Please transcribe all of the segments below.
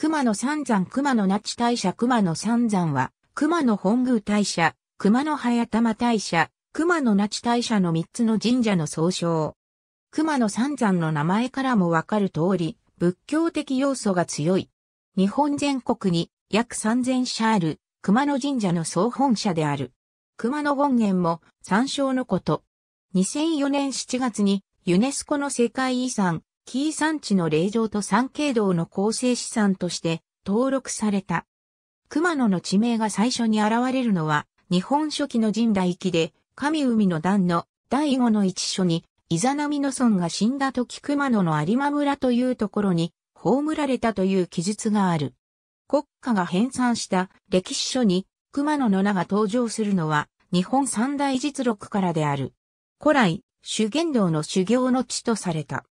熊野三山熊野那智大社熊野三山は、熊野本宮大社、熊野早玉大社、熊野那智大社の三つの神社の総称。熊野三山の名前からもわかる通り、仏教的要素が強い。日本全国に約三千社ある熊野神社の総本社である。熊野本源も参照のこと。2004年7月にユネスコの世界遺産紀伊山地の霊場と山経道の構成資産として登録された。熊野の地名が最初に現れるのは、日本初期の神代記で、神海の段の第五の一書に、イザナミの村が死んだ時熊野の有馬村というところに葬られたという記述がある。国家が編纂した歴史書に熊野の名が登場するのは日本三大実録からである。古来、修験道の修行の地とされた。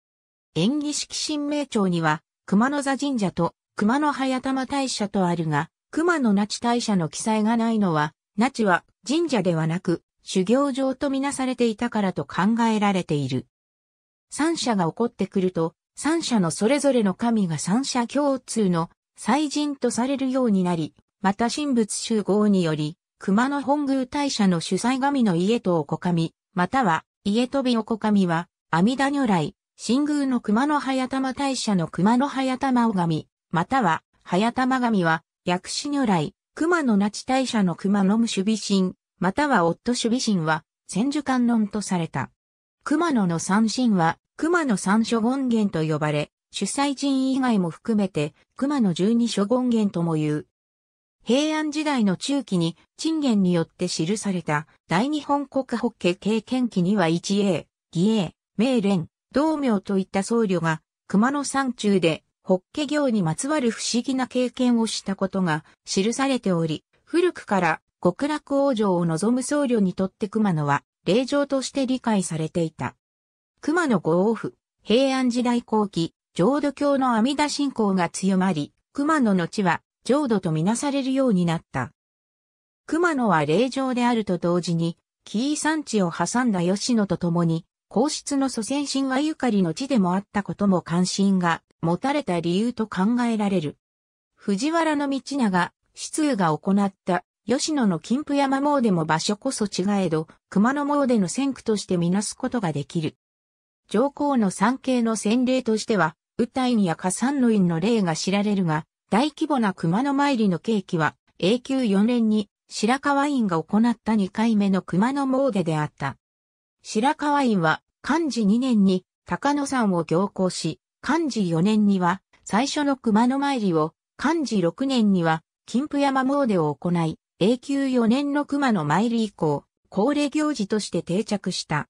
演技式神明町には、熊野座神社と熊野早玉大社とあるが、熊野那智大社の記載がないのは、那智は神社ではなく修行場とみなされていたからと考えられている。三社が起こってくると、三社のそれぞれの神が三社共通の祭神とされるようになり、また神仏集合により、熊野本宮大社の主催神の家とおこかみ、または家飛びおこかみは、阿弥陀如来、新宮の熊野早玉大社の熊野早玉神、または、早玉神は、薬師如来、熊野那智大社の熊野無守備神、または夫守備神は、千手観音とされた。熊野の三神は、熊野三諸権限と呼ばれ、主催人以外も含めて、熊野十二諸権限とも言う。平安時代の中期に、陳元によって記された、大日本国法華経験記には一英、義英、明連、道明といった僧侶が熊野山中で法華行にまつわる不思議な経験をしたことが記されており、古くから極楽往生を望む僧侶にとって熊野は霊場として理解されていた。熊野五王府、平安時代後期、浄土教の阿弥陀信仰が強まり、熊野の地は浄土とみなされるようになった。熊野は霊場であると同時に、紀伊山地を挟んだ吉野と共に、皇室の祖先神話ゆかりの地でもあったことも関心が持たれた理由と考えられる。藤原道長、質湯が行った吉野の金峰山詣も場所こそ違えど、熊野詣の先駆としてみなすことができる。上皇の三景の先例としては、右大院や火山の院の例が知られるが、大規模な熊野参りの契機は、永久4年に白川院が行った2回目の熊野詣であった。白河院は、漢字2年に高野山を行行し、漢字4年には最初の熊野参りを、漢字6年には金峰山詣を行い、永久4年の熊野参り以降、恒例行事として定着した。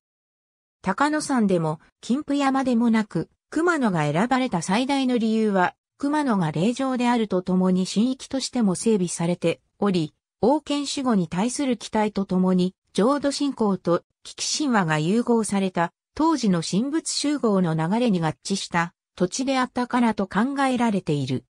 高野山でも金峰山でもなく、熊野が選ばれた最大の理由は、熊野が霊場であるとともに神域としても整備されており、王権守護に対する期待とともに、浄土信仰と危機神話が融合された当時の神仏集合の流れに合致した土地であったからと考えられている。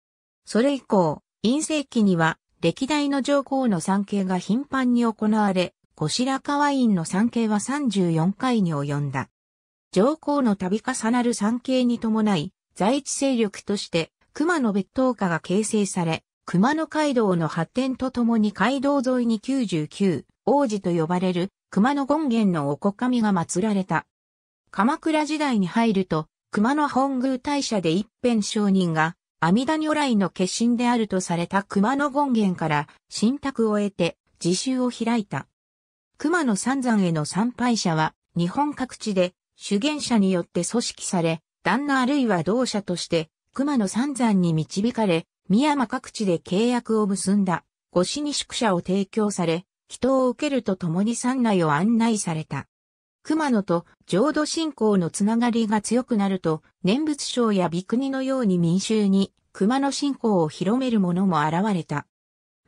それ以降、陰性期には歴代の上皇の参詣が頻繁に行われ、後白河院の参詣は34回に及んだ。上皇の度重なる参詣に伴い、在地勢力として熊野別当家が形成され、熊野街道の発展とともに街道沿いに99王子と呼ばれる熊野権現のおこかみが祀られた。鎌倉時代に入ると、熊野本宮大社で一辺商人が、阿弥陀如来の決心であるとされた熊野権現から信託を得て自習を開いた。熊野三山への参拝者は、日本各地で主験者によって組織され、旦那あるいは同社として熊野三山に導かれ、三山各地で契約を結んだ、御しに宿舎を提供され、祈祷を受けるとともに山内を案内された。熊野と浄土信仰のつながりが強くなると、念仏賞や美国のように民衆に熊野信仰を広める者も現れた。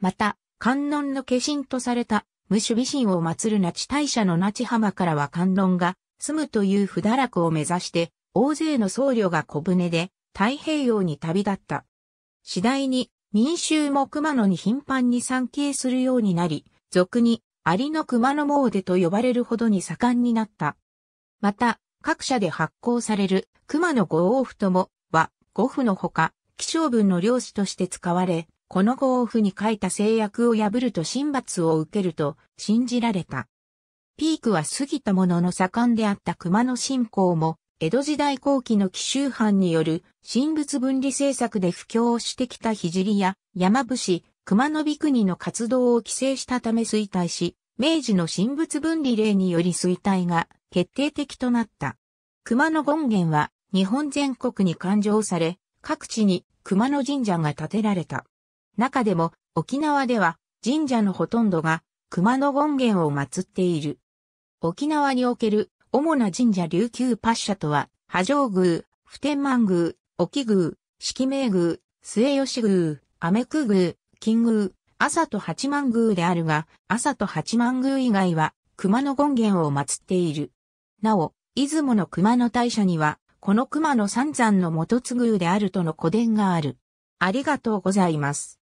また、観音の化身とされた無守備神を祀る那智大社の那智浜からは観音が住むという不堕落を目指して、大勢の僧侶が小舟で太平洋に旅立った。次第に民衆も熊野に頻繁に参詣するようになり、俗に、蟻の熊野詣と呼ばれるほどに盛んになった。また、各社で発行される熊野五王府ともは、五府のほか、気象文の漁師として使われ、この五王府に書いた制約を破ると神罰を受けると信じられた。ピークは過ぎたものの盛んであった熊野信仰も江戸時代後期の紀州藩による神仏分離政策で布教をしてきた聖や山伏、熊野美国の活動を規制したため衰退し、明治の神仏分離令により衰退が決定的となった。熊野権現は日本全国に勘定され、各地に熊野神社が建てられた。中でも沖縄では神社のほとんどが熊野権現を祀っている。沖縄における主な神社琉球パッシャとは、波状宮、普天満宮、沖宮、四季名宮、末吉宮、雨空宮、金宮、朝と八幡宮であるが、朝と八幡宮以外は、熊野権現を祀っている。なお、出雲の熊野大社には、この熊野三山の元継宮であるとの古伝がある。ありがとうございます。